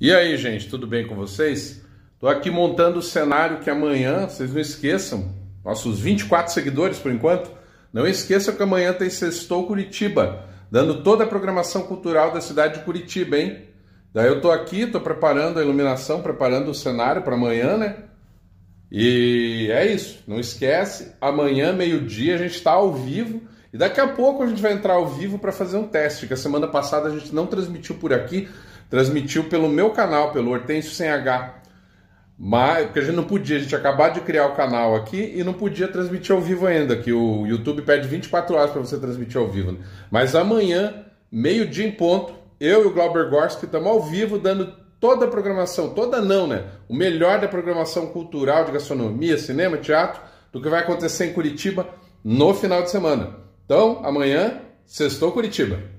E aí, gente, tudo bem com vocês? Estou aqui montando o cenário que amanhã, vocês não esqueçam, nossos 24 seguidores por enquanto, não esqueçam que amanhã tem Sextou Curitiba, dando toda a programação cultural da cidade de Curitiba, hein? Daí eu estou aqui, estou preparando a iluminação, preparando o cenário para amanhã, né? E é isso, não esquece, amanhã, meio-dia, a gente está ao vivo. E daqui a pouco a gente vai entrar ao vivo para fazer um teste, que a semana passada a gente não transmitiu por aqui, transmitiu pelo meu canal, pelo Hortêncio Sem H. Mas, porque a gente não podia, a gente acabou de criar o canal aqui e não podia transmitir ao vivo ainda, que o YouTube pede 24 horas para você transmitir ao vivo. Né? Mas amanhã, meio-dia em ponto, eu e o Glauber Gorski estamos ao vivo dando toda a programação, toda não, né? O melhor da programação cultural, de gastronomia, cinema, teatro, do que vai acontecer em Curitiba no final de semana. Então, amanhã, sextou Curitiba.